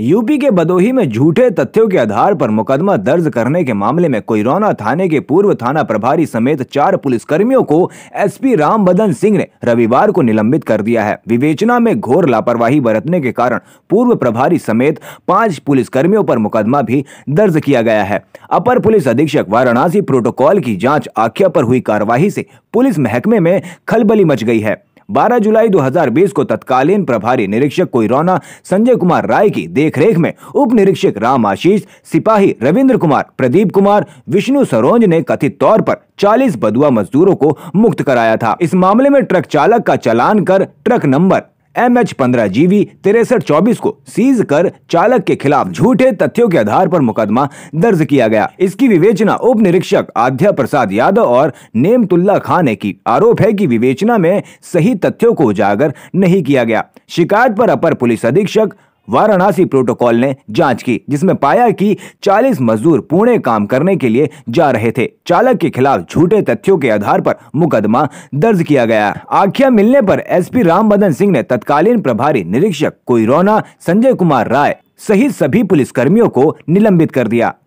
UP के बदोही में झूठे तथ्यों के आधार पर मुकदमा दर्ज करने के मामले में कोईरोना थाने के पूर्व थाना प्रभारी समेत चार पुलिसकर्मियों को एसपी रामबदन सिंह ने रविवार को निलंबित कर दिया है विवेचना में घोर लापरवाही बरतने के कारण पूर्व प्रभारी समेत पांच पुलिसकर्मियों पर मुकदमा भी दर्ज किया गया है अपर पुलिस अधीक्षक वाराणसी प्रोटोकॉल की जाँच आख्या पर हुई कार्यवाही से पुलिस महकमे में खलबली मच गई है 12 जुलाई 2020 को तत्कालीन प्रभारी निरीक्षक रौना संजय कुमार राय की देखरेख में उप निरीक्षक राम आशीष सिपाही रविंद्र कुमार प्रदीप कुमार विष्णु सरोज ने कथित तौर पर 40 बदुआ मजदूरों को मुक्त कराया था इस मामले में ट्रक चालक का चालान कर ट्रक नंबर एम एच पंद्रह जीवी तिरसठ चौबीस को सीज कर चालक के खिलाफ झूठे तथ्यों के आधार पर मुकदमा दर्ज किया गया इसकी विवेचना उप निरीक्षक आध्या प्रसाद यादव और नेमतुल्ला खान ने की आरोप है कि विवेचना में सही तथ्यों को उजागर नहीं किया गया शिकायत पर अपर पुलिस अधीक्षक वाराणसी प्रोटोकॉल ने जांच की जिसमें पाया कि 40 मजदूर पुणे काम करने के लिए जा रहे थे चालक के खिलाफ झूठे तथ्यों के आधार पर मुकदमा दर्ज किया गया आख्या मिलने पर एसपी रामबदन सिंह ने तत्कालीन प्रभारी निरीक्षक कोईरोना संजय कुमार राय सहित सभी पुलिस कर्मियों को निलंबित कर दिया